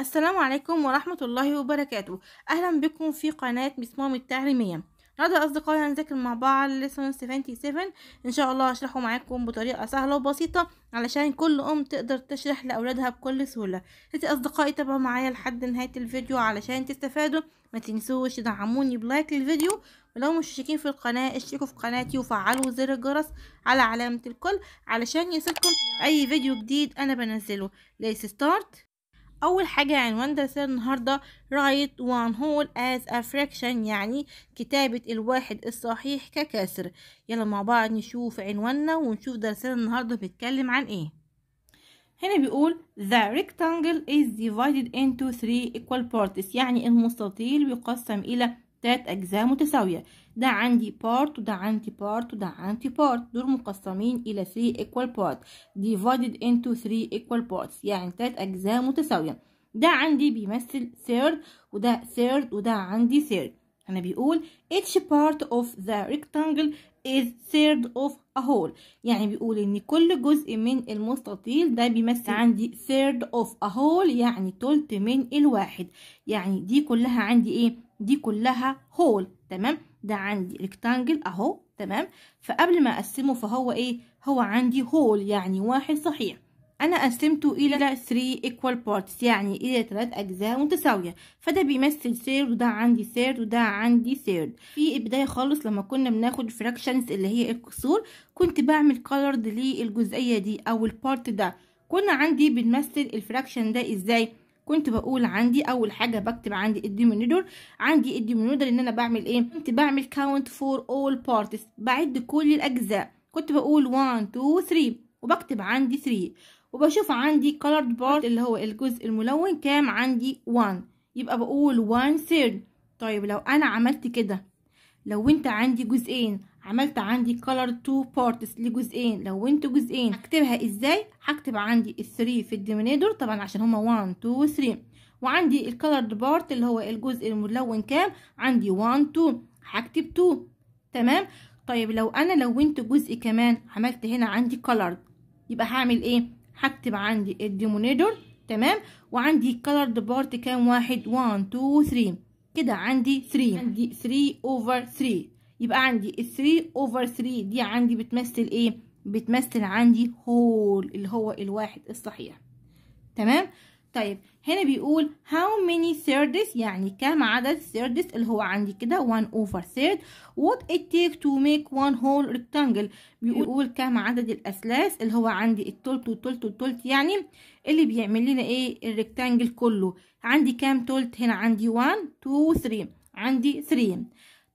السلام عليكم ورحمة الله وبركاته أهلا بكم في قناة مسمار التعليمية النهاردة أصدقائي هنذاكر مع بعض لسون سفن إن شاء الله هشرحه معاكم بطريقة سهلة وبسيطة علشان كل أم تقدر تشرح لأولادها بكل سهولة انتي أصدقائي تابعوا معايا لحد نهاية الفيديو علشان تستفادوا ما تنسوش تدعموني بلايك للفيديو ولو مش شاكين في القناة اشتركوا في قناتي وفعلوا زر الجرس على علامة الكل علشان يصلكم أي فيديو جديد أنا بنزله ليس ستارت أول حاجة عنوان يعني درسنا النهاردة write one whole as a fraction يعني كتابة الواحد الصحيح ككسر يلا مع بعض نشوف عنواننا ونشوف درسنا النهاردة بيتكلم عن ايه هنا بيقول the rectangle is divided into three equal parts يعني المستطيل بيقسم إلى تلات أجزاء متساوية ده عندي بارت وده عندي بارت وده عندي بارت دول مقسمين إلى 3 equal parts divided into 3 equal parts يعني تلات أجزاء متساوية ده عندي بيمثل third وده third وده عندي third أنا بيقول each part of the rectangle is third of a يعني بيقول ان كل جزء من المستطيل ده بيمثل عندي third of a whole يعني تلت من الواحد يعني دي كلها عندي ايه دي كلها هول تمام ده عندي rectangle اهو تمام فقبل ما اقسمه فهو ايه هو عندي هول يعني واحد صحيح انا قسمته الى 3 equal parts يعني الى ثلاث اجزاء متساويه فده بيمثل ثيرد وده عندي ثيرد وده عندي ثيرد في البدايه خالص لما كنا بناخد فراكشنز اللي هي الكسور كنت بعمل كولرد للجزئيه دي او البارت ده كنا عندي بنمثل الفراكشن ده ازاي كنت بقول عندي اول حاجه بكتب عندي الديمينيتور عندي الديمينيتور ان انا بعمل ايه كنت بعمل كاونت فور اول بارتس بعد كل الاجزاء كنت بقول 1 2 3 وبكتب عندي 3 وبشوف عندي colored part اللي هو الجزء الملون كام عندي one يبقى بقول one third طيب لو انا عملت كده لو انت عندي جزئين عملت عندي colored two parts لجزئين لو انت جزئين هكتبها ازاي هكتب عندي الثري في الديمينيدور طبعا عشان هما one two three وعندي colored part اللي هو الجزء الملون كام عندي one two هكتب two تمام طيب لو انا لونت جزء كمان عملت هنا عندي colored يبقى هعمل ايه هكتب عندي الديمونيدول تمام وعندي كلرد بارت كام واحد 1 2 3 كده عندي 3 عندي 3 اوفر 3 يبقى عندي ال 3 اوفر 3 دي عندي بتمثل ايه بتمثل عندي هول اللي هو الواحد الصحيح تمام طيب هنا بيقول how many thirds يعني كم عدد thirds اللي هو عندي كده one over third what it take to make one whole rectangle بيقول كم عدد الأثلاث اللي هو عندي التلت والتلت والتلت يعني اللي بيعمل لنا ايه الريكتانجل كله عندي كام تلت هنا عندي one two three عندي three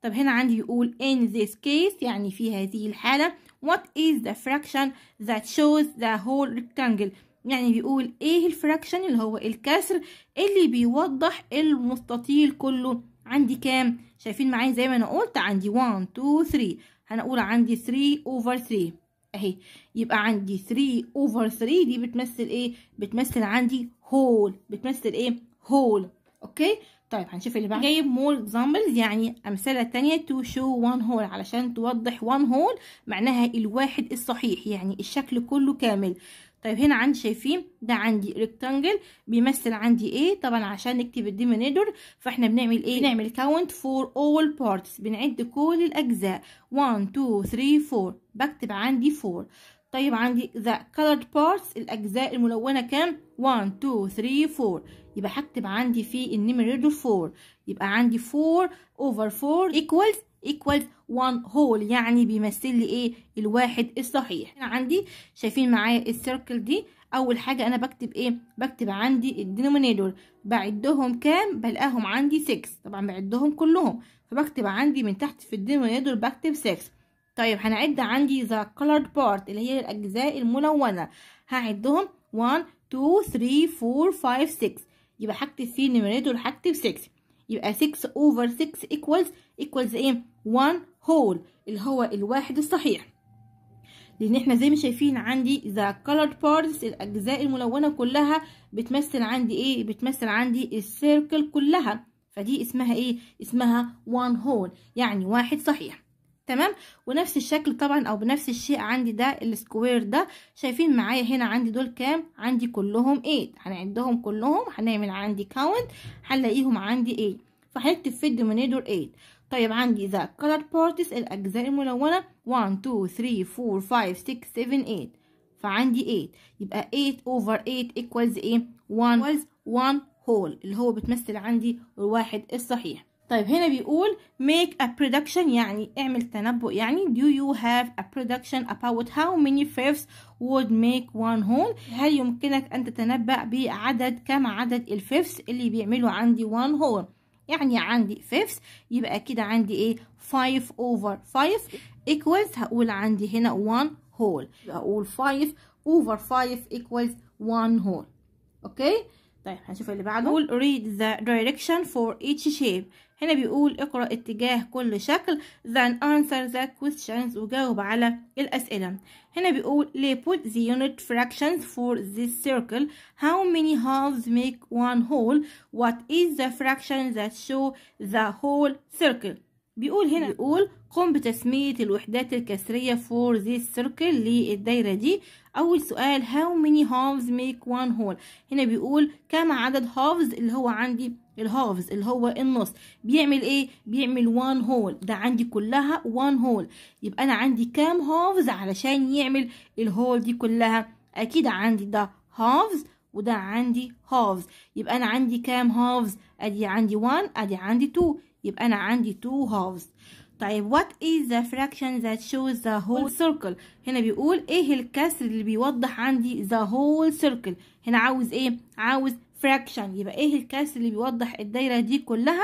طب هنا عندي يقول in this case يعني في هذه الحالة what is the fraction that shows the whole rectangle يعني بيقول ايه الفراكشن اللي هو إيه الكسر اللي بيوضح المستطيل كله عندي كام شايفين معايا زي ما انا قلت عندي 1 2 3 هنقول عندي 3 اوفر 3 اهي يبقى عندي 3 اوفر 3 دي بتمثل ايه بتمثل عندي هول بتمثل ايه هول اوكي طيب هنشوف اللي بعد جايب مور اكزامبلز يعني امثله ثانيه تو شو وان هول علشان توضح وان هول معناها الواحد الصحيح يعني الشكل كله كامل طيب هنا عندي شايفين ده عندي ريكتانجل بيمثل عندي ايه طبعا عشان نكتب الديمينيدور فاحنا بنعمل ايه بنعمل كاونت فور اول بارتس بنعد كل الاجزاء 1 2 3 4 بكتب عندي 4 طيب عندي the colored parts الاجزاء الملونه كام 1 2 3 4 يبقى هكتب عندي في النيميريدور 4 يبقى عندي 4 over 4 equals equals one whole يعني بيمثل لي ايه الواحد الصحيح انا عندي شايفين معايا السيركل دي اول حاجه انا بكتب ايه بكتب عندي الدينومينيتور بعدهم كام بلقاهم عندي 6 طبعا بعدهم كلهم فبكتب عندي من تحت في الدينومينيتور بكتب 6 طيب هنعد عندي ذا colored بارت اللي هي الاجزاء الملونه هعدهم 1 2 3 4 5 6 يبقى هكتب في النيميريتور هكتب 6 يبقى 6 over 6 equals equals ايه 1 whole اللي هو الواحد الصحيح لان احنا زي ما شايفين عندي the colored parts الاجزاء الملونه كلها بتمثل عندي ايه بتمثل عندي السيركل كلها فدي اسمها ايه اسمها one whole يعني واحد صحيح تمام ونفس الشكل طبعا او بنفس الشيء عندي ده السكوير ده شايفين معايا هنا عندي دول كام عندي كلهم 8 هنعدهم كلهم هنعمل عندي كاونت هنلاقيهم عندي 8 فهكتب في الديمينيتور 8 طيب عندي ذا color بارتس الاجزاء الملونه 1 2 3 4 5 6 7 8 فعندي 8 يبقى 8 اوفر 8 ايكوالز ايه 1 1 هول اللي هو بتمثل عندي الواحد الصحيح طيب هنا بيقول make a prediction يعني اعمل تنبؤ يعني do you have a prediction about how many fifths would make one whole هل يمكنك أن تتنبأ بعدد كم عدد الفيفس اللي بيعملوا عندي one whole يعني عندي fifths يبقى كده عندي ايه five over five equals هقول عندي هنا one whole هقول five over five equals one whole اوكي طيب هنشوف اللي بعده read the direction for each shape هنا بيقول اقرأ اتجاه كل شكل then answer the questions وجاوب على الأسئلة هنا بيقول ليه put the unit fractions for this circle how many halves make one whole what is the fraction that show the whole circle بيقول هنا بيقول قم بتسمية الوحدات الكسرية for this circle للدايرة دي أول سؤال how many halves make one whole هنا بيقول كم عدد halves اللي هو عندي الهافز اللي هو النص بيعمل ايه بيعمل وان هول ده عندي كلها وان هول يبقى انا عندي كام هافز علشان يعمل الهول دي كلها اكيد عندي ده هافز وده عندي هافز يبقى انا عندي كام هافز ادي عندي 1 ادي عندي 2 يبقى انا عندي 2 هافز طيب what is the fraction that shows the whole circle هنا بيقول ايه الكسر اللي بيوضح عندي the whole circle هنا عاوز ايه عاوز فراكشن يبقى ايه الكاس اللي بيوضح الدايره دي كلها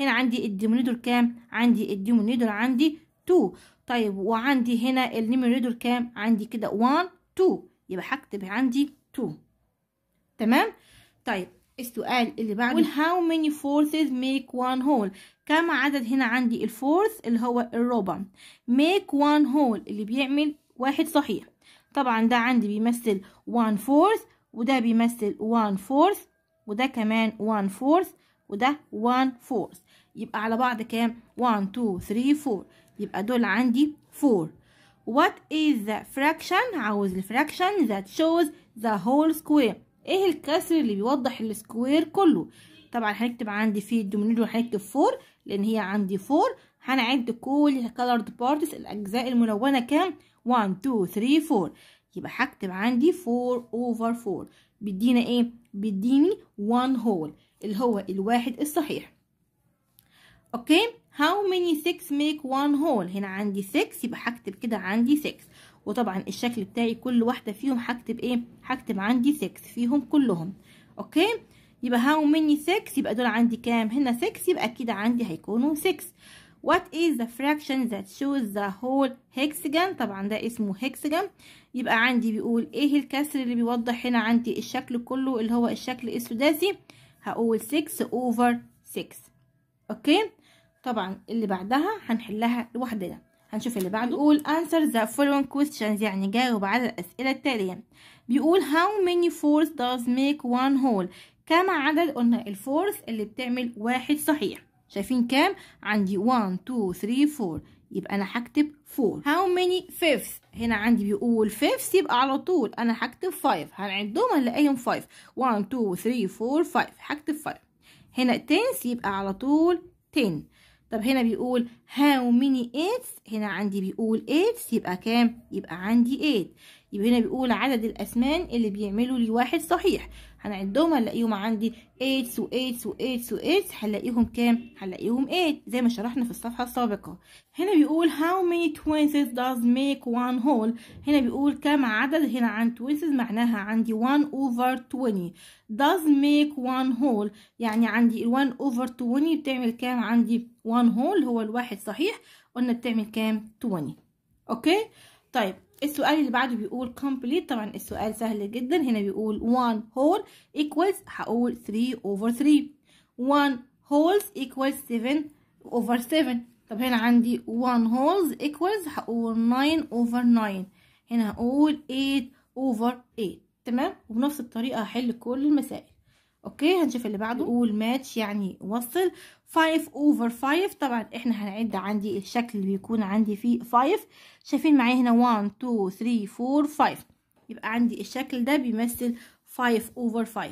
هنا عندي الديمونيدور كام عندي الديمونيدور عندي 2 طيب وعندي هنا النيمونيدور كام عندي كده 1 2 يبقى هكتب عندي 2 تمام طيب السؤال اللي بعده how many forces make one whole كم عدد هنا عندي الفورس اللي هو الربع make one whole اللي بيعمل واحد صحيح طبعا ده عندي بيمثل one fourth وده بيمثل one fourth وده كمان 1 فورث وده 1 فورث يبقى على بعض كام 1 2 3 4 يبقى دول عندي 4 What is the fraction عاوز الفراكشن that shows the whole square ايه الكسر اللي بيوضح السكوير كله طبعا هنكتب عندي في الدومينيتور هنكتب 4 لان هي عندي 4 هنعد كل الكالرد بارتس الاجزاء الملونه كام 1 2 3 4 يبقى هكتب عندي 4 اوفر 4 بيدينا ايه بيديني one whole اللي هو الواحد الصحيح اوكي how many 6 make one whole هنا عندي 6 يبقى هكتب كده عندي 6 وطبعا الشكل بتاعي كل واحده فيهم هكتب ايه هكتب عندي 6 فيهم كلهم اوكي يبقى how many 6 يبقى دول عندي كام هنا 6 يبقى كده عندي هيكونوا 6 what is the fraction that shows the whole hexagon طبعا ده اسمه hexagon يبقى عندي بيقول ايه الكسر اللي بيوضح هنا عندي الشكل كله اللي هو الشكل السداسي هقول 6 over 6 اوكي طبعا اللي بعدها هنحلها لوحدنا هنشوف اللي بعده بيقول answer the following questions يعني جاوب على الاسئله التاليه بيقول how many force does make one whole كم عدد قلنا الفورس اللي بتعمل واحد صحيح شايفين كام عندي 1 2 3 4 يبقى انا هكتب 4 هاو ميني فيفث هنا عندي بيقول فيفث يبقى على طول انا هكتب 5 هنعدهم هنلاقيهم 5 1 2 3 4 5 هكتب 5 هنا تنس يبقى على طول 10 طب هنا بيقول هاو ميني ايتس هنا عندي بيقول ايتس يبقى كام يبقى عندي 8 يبقى هنا بيقول عدد الاسمان اللي بيعملوا لي واحد صحيح هنعدهم هنلاقيهم عندي 8 و8 و8 و8 هنلاقيهم كام هنلاقيهم 8 زي ما شرحنا في الصفحه السابقه هنا بيقول how many twins does make one whole هنا بيقول كم عدد هنا عن twins معناها عندي 1 over 20 does make one whole يعني عندي 1 over 20 بتعمل كام عندي 1 whole هو الواحد صحيح قلنا بتعمل كام 20 اوكي طيب السؤال اللي بعده بيقول complete طبعا السؤال سهل جدا هنا بيقول one whole equals هقول three over three one holes equals seven over seven طب هنا عندي one holes equals هقول nine over nine هنا هقول eight over eight تمام وبنفس الطريقة هحل كل المسائل اوكي هنشوف اللي بعده قول ماتش يعني وصل 5 over 5 طبعا احنا هنعد عندي الشكل اللي بيكون عندي فيه 5 شايفين معايا هنا 1 2 3 4 5 يبقى عندي الشكل ده بيمثل 5 over 5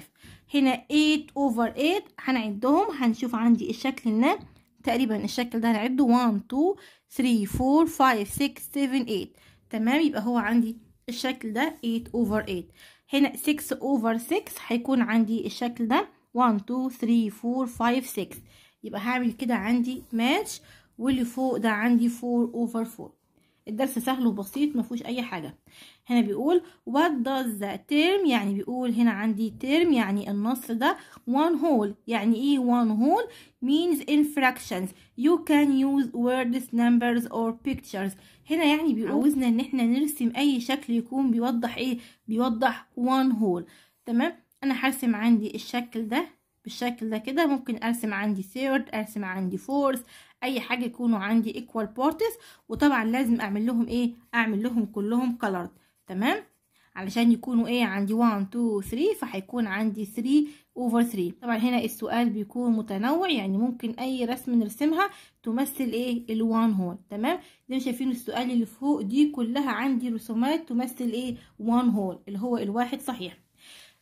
هنا 8 over 8 هنعدهم هنشوف عندي الشكل ده تقريبا الشكل ده هنعده 1 2 3 4 5 6 7 8 تمام يبقى هو عندي الشكل ده 8 over 8 هنا 6 over 6 هيكون عندي الشكل ده 1 2 3 4 5 6 يبقى هعمل كده عندي ماتش واللي فوق ده عندي 4 اوفر 4 الدرس سهل وبسيط ما فيهوش اي حاجه هنا بيقول what does the term يعني بيقول هنا عندي term يعني النص ده one whole يعني ايه one whole means in fractions you can use words numbers or pictures هنا يعني بيعوزنا ان احنا نرسم اي شكل يكون بيوضح ايه بيوضح one whole تمام انا هرسم عندي الشكل ده بالشكل ده كده ممكن ارسم عندي ثيرد ارسم عندي فورث اي حاجه يكونوا عندي ايكوال بارتس وطبعا لازم اعمل لهم ايه اعمل لهم كلهم كلرد تمام علشان يكونوا ايه عندي 1 2 3 فهيكون عندي 3 اوفر 3 طبعا هنا السؤال بيكون متنوع يعني ممكن اي رسمه نرسمها تمثل ايه ال1 هول تمام زي ما شايفين السؤال اللي فوق دي كلها عندي رسومات تمثل ايه 1 هول اللي هو الواحد صحيح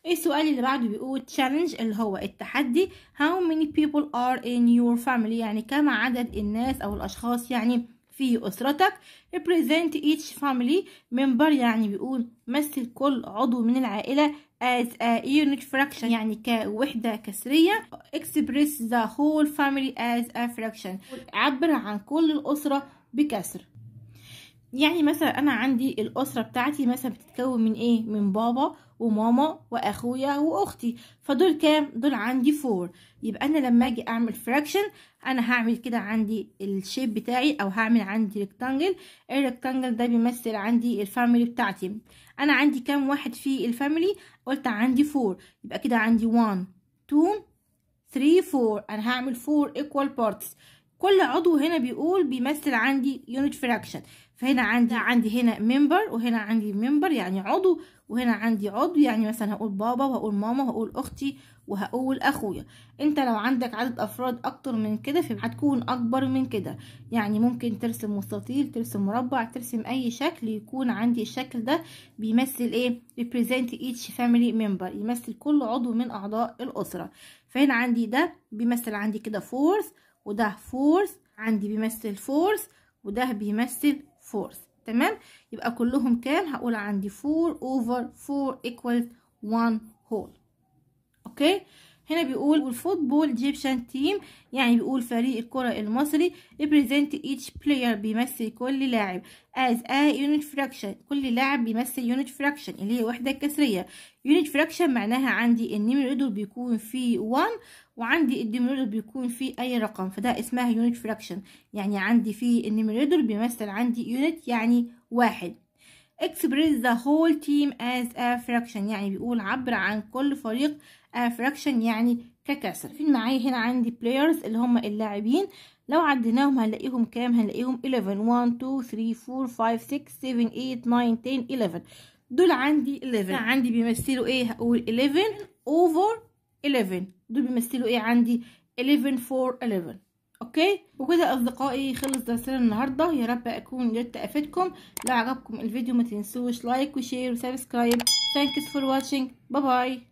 ايه السؤال اللي بعده بيقول تشالنج اللي هو التحدي how many people are in your family يعني كم عدد الناس او الاشخاص يعني في اسرتك represent each family member يعني بيقول مثل كل عضو من العائله as a unit fraction يعني كوحدة كسرية express the whole family as a fraction عبر عن كل الأسرة بكسر يعني مثلا أنا عندي الأسرة بتاعتي مثلا بتتكون من إيه؟ من بابا وماما واخويا واختي فدول كام دول عندي فور يبقى انا لما اجي اعمل فراكشن انا هعمل كده عندي الشيب بتاعي او هعمل عندي ريكتانجل الريكتانجل ده بيمثل عندي الفاميلي بتاعتي انا عندي كام واحد في الفاميلي قلت عندي فور يبقى كده عندي 1 2 3 4 انا هعمل 4 ايكوال بارتس كل عضو هنا بيقول بيمثل عندي يونت فراكشن فهنا عندي نعم. عندي هنا ممبر وهنا عندي ممبر يعني عضو وهنا عندي عضو يعني مثلا هقول بابا وهقول ماما وهقول اختي وهقول اخويا انت لو عندك عدد افراد اكتر من كده هتكون اكبر من كده يعني ممكن ترسم مستطيل ترسم مربع ترسم اي شكل يكون عندي الشكل ده بيمثل ايه represent each family member يمثل كل عضو من اعضاء الاسره فهنا عندي ده بيمثل عندي كده فورس وده فورث عندي بيمثل فورث وده بيمثل فورث تمام يبقى كلهم كام هقول عندي 4 over 4 equals 1 whole اوكي okay. هنا بيقول والفوتبول ايجيبشن تيم يعني بيقول فريق الكرة المصري بريزنت ايتش بلاير بيمثل كل لاعب از ا يونت فراكشن كل لاعب بيمثل يونت فراكشن اللي هي وحدة كسرية يونت فراكشن معناها عندي النيميريدور بيكون فيه 1 وعندي الديميريدور بيكون فيه اي رقم فده اسمها يونت فراكشن يعني عندي فيه النيميريدور بيمثل عندي يونت يعني واحد express the whole team as a fraction يعني بيقول عبر عن كل فريق فراكشن آه، يعني ككسر فين معايا هنا عندي بلايرز اللي هم اللاعبين لو عديناهم هنلاقيهم كام هنلاقيهم 11 1 2 3 4 5 6 7 8 9 10 11 دول عندي 11 عندي بيمثلوا ايه هقول 11 اوفر 11 دول بيمثلوا ايه عندي 11 4 11 اوكي وكده اصدقائي خلص درسنا النهارده يا رب اكون قدرت افيدكم لو عجبكم الفيديو ما تنسوش لايك وشير وسبسكرايب ثانكس فور واتشينج باي باي